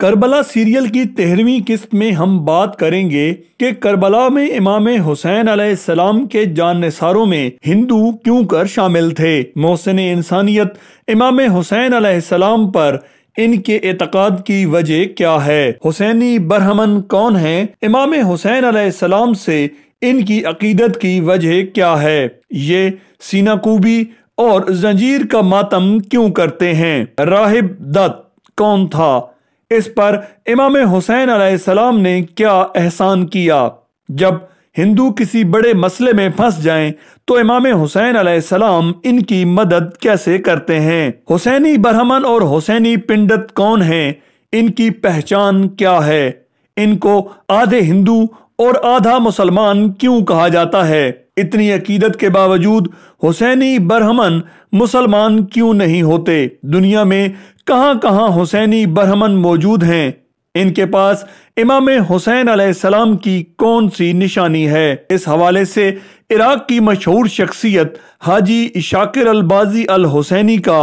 Karbala serial की तेरहवीं किस्त में हम बात करेंगे कि करबला में इमाम हुसैन सलाम के जान निसारों में हिंदू क्यों कर शामिल थे मोहसिन इंसानियत इमाम हुसैन सलाम पर इनके एतकाद की वजह क्या है हुसैनी बरहमन कौन है इमाम हुसैन सलाम से इनकी अकीदत की वजह क्या है ये सीनाकूबी और जंजीर का मातम क्यों करते हैं राहिब दत्त कौन था इस पर इमाम हुसैन सलाम ने क्या एहसान किया जब हिंदू किसी बड़े मसले में फंस जाएं तो इमाम हुसैन सलाम इनकी मदद कैसे करते हैं हुसैनी बरहमन और हुसैनी पिंडत कौन हैं इनकी पहचान क्या है इनको आधे हिंदू और आधा मुसलमान क्यों कहा जाता है इतनी अकीदत के बावजूद हुसैनी बरहमन मुसलमान क्यों नहीं होते दुनिया में कहां कहां हुसैनी बरहमन मौजूद हैं इनके पास इमाम हुसैन सलाम की कौन सी निशानी है इस हवाले से इराक की मशहूर शख्सियत हाजी शाकिर अलबाजी अल हुसैनी का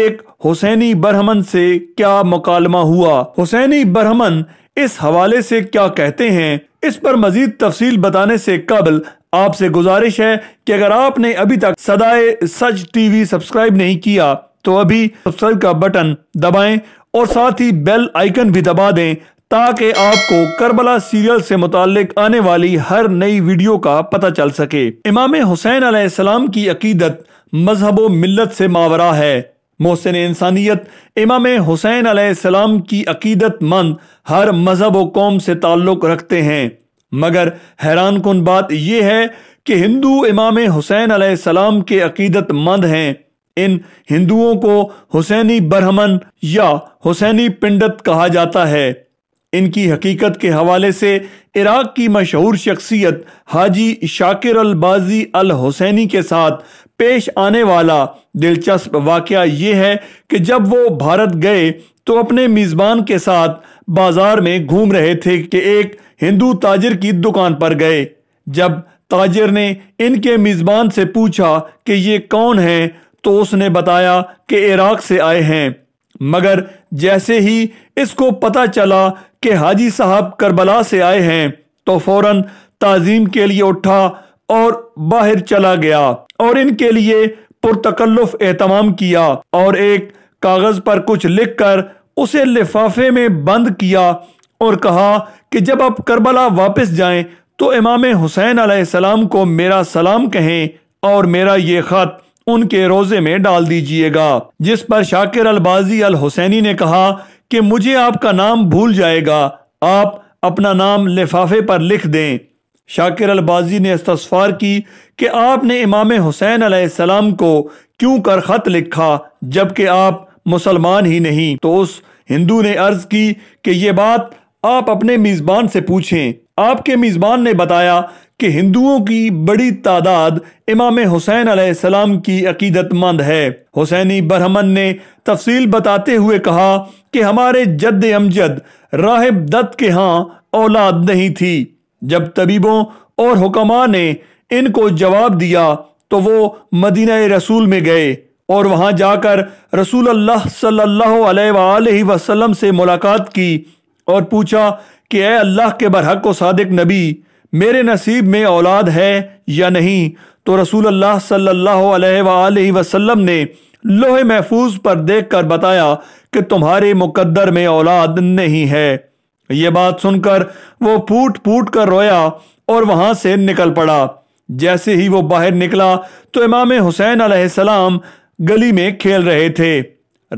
एक हुसैनी बरहमन से क्या मुकालमा हुआ हुसैनी बरहमन इस हवाले से क्या कहते हैं इस पर मजीद तफसील बताने से कबल आपसे गुजारिश है कि अगर आपने अभी तक सदाए सच टीवी सब्सक्राइब नहीं किया तो अभी सब्सक्राइब का बटन दबाएं और साथ ही बेल आइकन भी दबा दें ताकि आपको करबला सीरियल से मुतालिक आने वाली हर नई वीडियो का पता चल सके इमाम हुसैन आसमाम की अकीदत मजहब मिल्लत से मावरा है मोहसिन इंसानियत इमाम हुसैन आसमाम की अकीदत मंद हर मज़हब व कौम से ताल्लुक़ रखते हैं मगर हैरान कन बात यह है कि हिंदू इमाम हुसैन आसमाम के अकीदत मंद हैं इन हिंदुओं को हुसैनी बरहमन या हुसैनी पिंडत कहा जाता है इनकी हकीकत के हवाले से इराक की मशहूर शख्सियत हाजी शाकिर अलबाजी अल हुसैनी के साथ पेश आने वाला दिलचस्प वाक़ ये है कि जब वो भारत गए तो अपने मेज़बान के साथ बाज़ार में घूम रहे थे कि एक हिंदू ताजिर की दुकान पर गए जब ताजिर ने इनके मेज़बान से पूछा कि ये कौन है तो उसने बताया कि इराक से आए हैं मगर जैसे ही इसको पता चला कि हाजी साहब करबला से आए हैं तो फौरन ताजीम के लिए उठा और बाहर चला गया और इनके लिए पुरतकल्लुफ एहतमाम किया और एक कागज पर कुछ लिखकर उसे लिफाफे में बंद किया और कहा कि जब आप करबला वापस जाएं तो इमाम हुसैन सलाम को मेरा सलाम कहें और मेरा ये ख़त उनके रोज़े में डाल दीजिएगा जिस पर शाकिर अलबाजी अल हुसैनी ने कहा कि मुझे आपका नाम भूल जाएगा आप अपना नाम लिफाफे पर लिख दें शाकिर अलबाजी ने इस्तफ़ार की कि आपने इमाम हुसैन अलैहिस्सलाम को क्यों कर ख़त लिखा जबकि आप मुसलमान ही नहीं तो उस हिंदू ने अर्ज़ की कि ये बात आप अपने मेज़बान से पूछें आपके मेज़बान ने बताया कि हिंदुओं की बड़ी तादाद इमाम हुसैन अलैहिस्सलाम की अकीदतमंद है हुसैनी बरहमन ने तफसील बताते हुए कहा कि हमारे जद अमजद राहिब दत्त के यहाँ औलाद नहीं थी जब तबीबों और हुक्मा ने इनको जवाब दिया तो वो मदीना रसूल में गए और वहां जाकर रसूल अल्लाह सल्लल्लाहु अलैहि वसल्लम से मुलाकात की और पूछा कि ए अल्लाह के बरहक व सादिक नबी मेरे नसीब में औलाद है या नहीं तो रसूल अल्लाह सल्लल्लाहु अलैहि वसल्लम ने लोहे महफूज पर देख कर बताया कि तुम्हारे मुकद्दर में औलाद नहीं है ये बात सुनकर वो फूट फूट कर रोया और वहां से निकल पड़ा जैसे ही वो बाहर निकला तो इमाम हुसैन सलाम गली में खेल रहे थे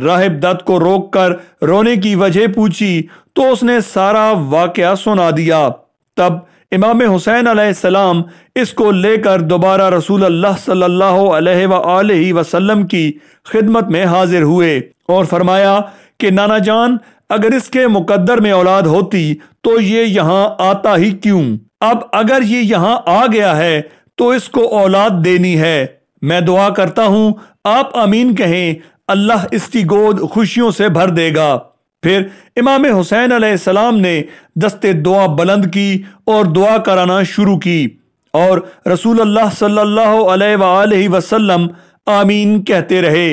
राहिब दत्त को रोककर रोने की वजह पूछी तो उसने सारा वाकया सुना दिया तब इमाम हुसैन सलाम इसको लेकर दोबारा रसूल अल्लाह सल्लल्लाहु अलैहि वसल्लम की खिदमत में हाजिर हुए और फरमाया कि नाना जान अगर इसके मुकद्दर में औलाद होती तो ये यहाँ आता ही क्यों अब अगर ये यहाँ आ गया है तो इसको औलाद देनी है मैं दुआ करता हूँ आप अमीन कहें अल्लाह इसकी गोद खुशियों से भर देगा फिर इमाम हुसैन सलाम ने दस्ते दुआ बुलंद की और दुआ कराना शुरू की और रसूल अल्लाह सल्लल्लाहु अलैहि वसल्लम आमीन कहते रहे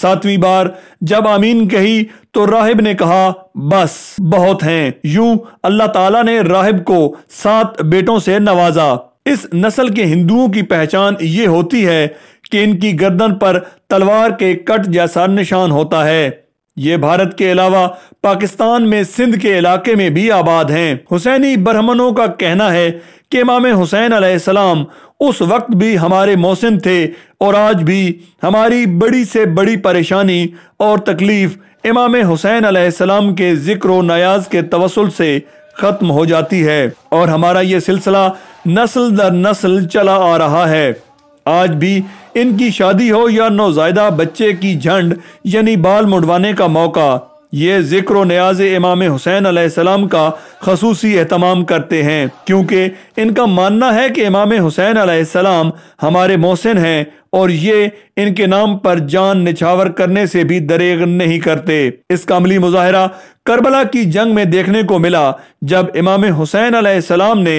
सातवीं बार जब आमीन कही तो राहिब ने कहा बस बहुत हैं यूं अल्लाह ताला ने राहिब को सात बेटों से नवाजा इस नस्ल के हिंदुओं की पहचान ये होती है कि इनकी गर्दन पर तलवार के कट जैसा निशान होता है ये भारत के अलावा पाकिस्तान में सिंध के इलाके में भी आबाद हैं हुसैनी ब्रह्मनों का कहना है कि इमाम हुसैन अलैहिस्सलाम उस वक्त भी हमारे मौसम थे और आज भी हमारी बड़ी से बड़ी परेशानी और तकलीफ इमाम हुसैन अलैहिस्सलाम के जिक्र नयाज के तवसल से ख़त्म हो जाती है और हमारा ये सिलसिला नस्ल दर नस्ल चला आ रहा है आज भी इनकी शादी हो या नौजायदा बच्चे की झंड यानी बाल मुंडवाने का मौका ये जिक्र न्याज इमाम हुसैन आसमाम का खसूसी एहतमाम करते हैं क्योंकि इनका मानना है कि इमाम हुसैन आसमाम हमारे मोहसिन हैं और ये इनके नाम पर जान निछावर करने से भी दरेग नहीं करते इसका अमली मुजाहरा करबला की जंग में देखने को मिला जब इमाम हुसैन आसमाम ने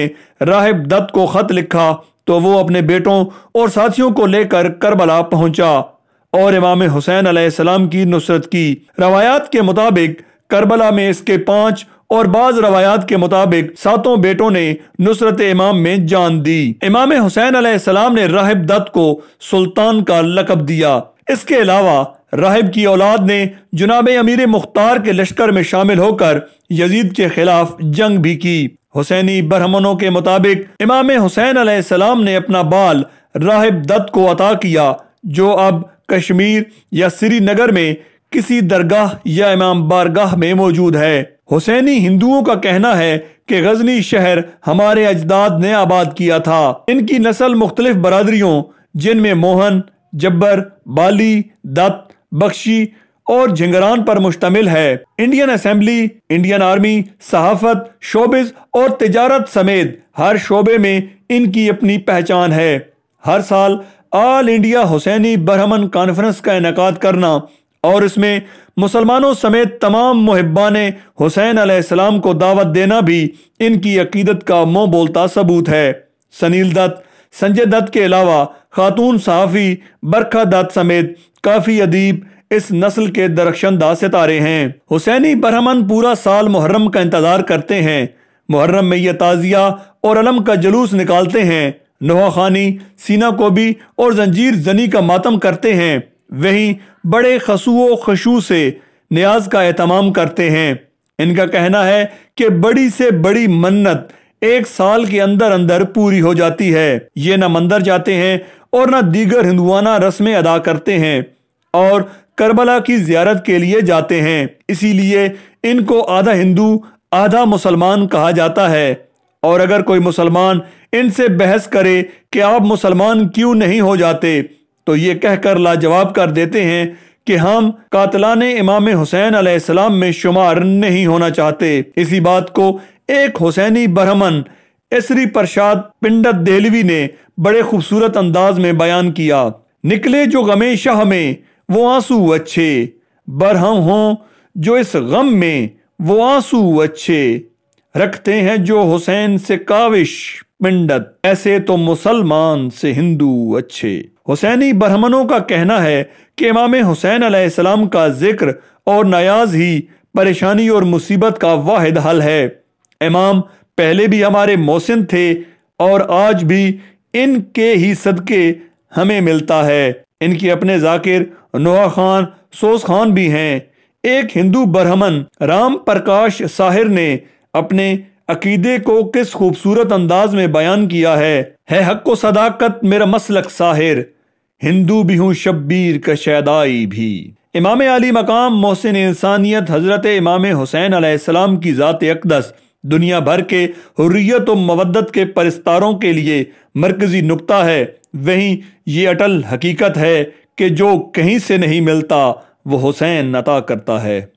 राहिब दत्त को ख़त लिखा तो वो अपने बेटों और साथियों को लेकर करबला पहुंचा और इमाम हुसैन अलैहिस्सलाम की नुसरत की रवायात के मुताबिक करबला में इसके पांच और बाज रवायात के मुताबिक सातों बेटों ने नुसरत इमाम में जान दी इमाम हुसैन अलैहिस्सलाम ने राहिब दत्त को सुल्तान का लकब दिया इसके अलावा राहिब की औलाद ने जनाब अमीर मुख्तार के लश्कर में शामिल होकर यजीद के खिलाफ जंग भी की हुसैनी बरहमनों के मुताबिक इमाम हुसैन अलैहिस्सलाम ने अपना बाल राहिब दत्त को अता किया जो अब कश्मीर या श्रीनगर में किसी दरगाह या इमाम बारगाह में मौजूद है हुसैनी हिंदुओं का कहना है कि गजनी शहर हमारे अजदाद ने आबाद किया था इनकी नस्ल मुख्तलिफ बरदरियों जिनमें मोहन जब्बर बाली दत्त बख्शी और जिंगरान पर मुश्तमिल है इंडियन असम्बली इंडियन आर्मी सहाफत शोबिस और तजारत समेत हर शोबे में इनकी अपनी पहचान है हर साल all India Hussaini Brahmin conference का इनका करना और इसमें मुसलमानों समेत तमाम मुहब्बान हुसैन आसमाम को दावत देना भी इनकी अकीदत का मोह बोलता सबूत है सनील दत्त संजय दत्त के अलावा खातून सहाफ़ी बरखा दत्त समेत काफ़ी अदीब इस नस्ल के दरख्शनदा सितारे हैं हुसैनी बरहमन पूरा साल मुहर्रम का इंतजार करते हैं मुहर्रम में यह ताजिया और अलम का जुलूस निकालते हैं नोहा खानी सीना कोबी और जंजीर जनी का मातम करते हैं वहीं बड़े खसुओ खशू से न्याज का एहतमाम करते हैं इनका कहना है कि बड़ी से बड़ी मन्नत एक साल के अंदर अंदर पूरी हो जाती है ये न मंदिर जाते हैं और न दीगर हिंदुआना रस्में अदा करते हैं और करबला की जियारत के लिए जाते हैं इसीलिए इनको आधा हिंदू आधा मुसलमान कहा जाता है और अगर कोई मुसलमान इनसे बहस करे कि आप मुसलमान क्यों नहीं हो जाते तो ये कहकर लाजवाब कर देते हैं कि हम कातलान इमाम हुसैन अलैहिस्सलाम में शुमार नहीं होना चाहते इसी बात को एक हुसैनी बरहमन इसरी प्रसाद पिंडत देहलवी ने बड़े खूबसूरत अंदाज में बयान किया निकले जो गमे शाह में वो आंसू अच्छे बरहम हो जो इस गम में वो आंसू अच्छे रखते हैं जो हुसैन से काविश पिंडत ऐसे तो मुसलमान से हिंदू अच्छे हुसैनी बरहमनों का कहना है कि इमाम हुसैन अलैहिस्सलाम का जिक्र और नयाज ही परेशानी और मुसीबत का वाहिद हल है इमाम पहले भी हमारे मोहसिन थे और आज भी इनके ही सदके हमें मिलता है इनके अपने जाकिर नोआ खान सोस खान भी हैं एक हिंदू ब्रह्मन राम प्रकाश साहिर ने अपने अकीदे को किस खूबसूरत अंदाज में बयान किया है है हक को सदाकत मेरा मसलक साहिर हिंदू भी हूँ शब्बीर का शैदाई भी इमाम अली मकाम मोहसिन इंसानियत हज़रत इमाम हुसैन आसमाम की ज़ात अकदस दुनिया भर के हुर्रियत और मवदत के परिस्तारों के लिए मरकजी नुकता है वहीं ये अटल हकीकत है कि जो कहीं से नहीं मिलता वो हुसैन अता करता है